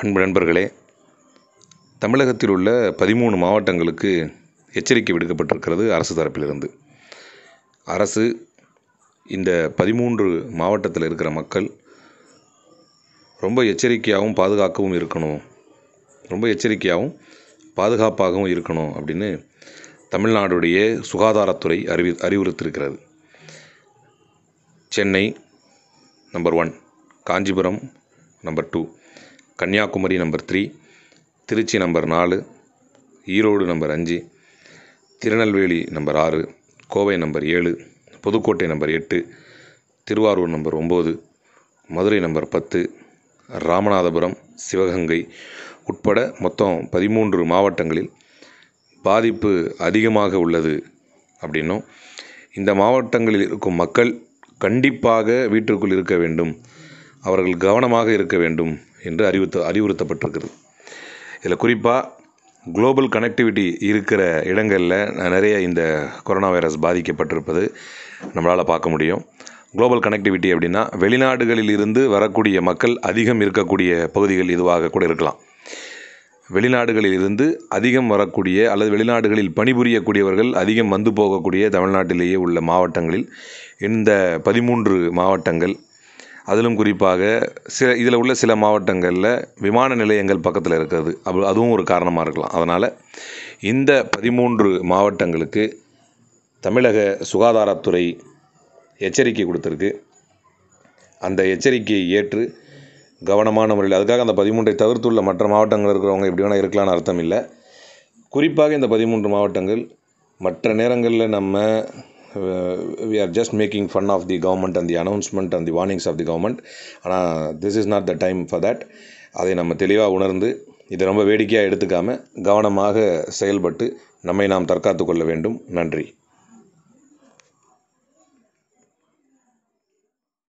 அன்பு நண்பர்களே தமிழகத்தில் உள்ள பதிமூணு மாவட்டங்களுக்கு எச்சரிக்கை விடுக்கப்பட்டிருக்கிறது அரசு தரப்பிலிருந்து அரசு இந்த பதிமூன்று மாவட்டத்தில் இருக்கிற மக்கள் ரொம்ப எச்சரிக்கையாகவும் பாதுகாக்கவும் இருக்கணும் ரொம்ப எச்சரிக்கையாகவும் பாதுகாப்பாகவும் இருக்கணும் அப்படின்னு தமிழ்நாடுடைய சுகாதாரத்துறை அறிவி அறிவுறுத்திருக்கிறது Chennai number one Kanchipuram number two Kanyakumari number three Tiruchi number நாலு ஈரோடு நம்பர் அஞ்சு திருநெல்வேலி நம்பர் ஆறு கோவை நம்பர் ஏழு புதுக்கோட்டை நம்பர் எட்டு திருவாரூர் நம்பர் ஒம்பது மதுரை நம்பர் பத்து ராமநாதபுரம் சிவகங்கை உட்பட மொத்தம் பதிமூன்று மாவட்டங்களில் பாதிப்பு அதிகமாக உள்ளது அப்படின்னும் இந்த மாவட்டங்களில் இருக்கும் மக்கள் கண்டிப்பாக வீட்டிற்குள் இருக்க வேண்டும் அவர்கள் கவனமாக இருக்க வேண்டும் என்று அறிவுத்த அறிவுறுத்தப்பட்டிருக்கிறது இதில் குறிப்பாக குளோபல் கனெக்டிவிட்டி இருக்கிற இடங்களில் நிறைய இந்த கொரோனா வைரஸ் பாதிக்கப்பட்டிருப்பது நம்மளால் பார்க்க முடியும் குளோபல் கனெக்டிவிட்டி அப்படின்னா வெளிநாடுகளில் இருந்து வரக்கூடிய மக்கள் அதிகம் இருக்கக்கூடிய பகுதிகள் இதுவாக கூட இருக்கலாம் வெளிநாடுகளில் இருந்து அதிகம் வரக்கூடிய அல்லது வெளிநாடுகளில் பணிபுரியக்கூடியவர்கள் அதிகம் வந்து போகக்கூடிய தமிழ்நாட்டிலேயே உள்ள மாவட்டங்களில் இந்த பதிமூன்று மாவட்டங்கள் அதிலும் குறிப்பாக சில இதில் உள்ள சில மாவட்டங்களில் விமான நிலையங்கள் பக்கத்தில் இருக்கிறது அப்போ அதுவும் ஒரு காரணமாக இருக்கலாம் அதனால் இந்த பதிமூன்று மாவட்டங்களுக்கு தமிழக சுகாதாரத்துறை எச்சரிக்கை கொடுத்துருக்கு அந்த எச்சரிக்கையை ஏற்று கவனமான முறையில் அதுக்காக அந்த பதிமூன்றை தவிர்த்துள்ள மற்ற மாவட்டங்கள் இருக்கிறவங்க எப்படி வேணால் இருக்கலாம்னு அர்த்தம் இல்லை குறிப்பாக இந்த பதிமூன்று மாவட்டங்கள் மற்ற நேரங்களில் நம்ம we are just making fun of the government and the announcement and the warnings of the government ஆனால் this is not the time for that அதை நம்ம தெளிவாக உணர்ந்து இதை ரொம்ப வேடிக்கையாக எடுத்துக்காமல் கவனமாக செயல்பட்டு நம்மை நாம் தற்காத்து கொள்ள வேண்டும் நன்றி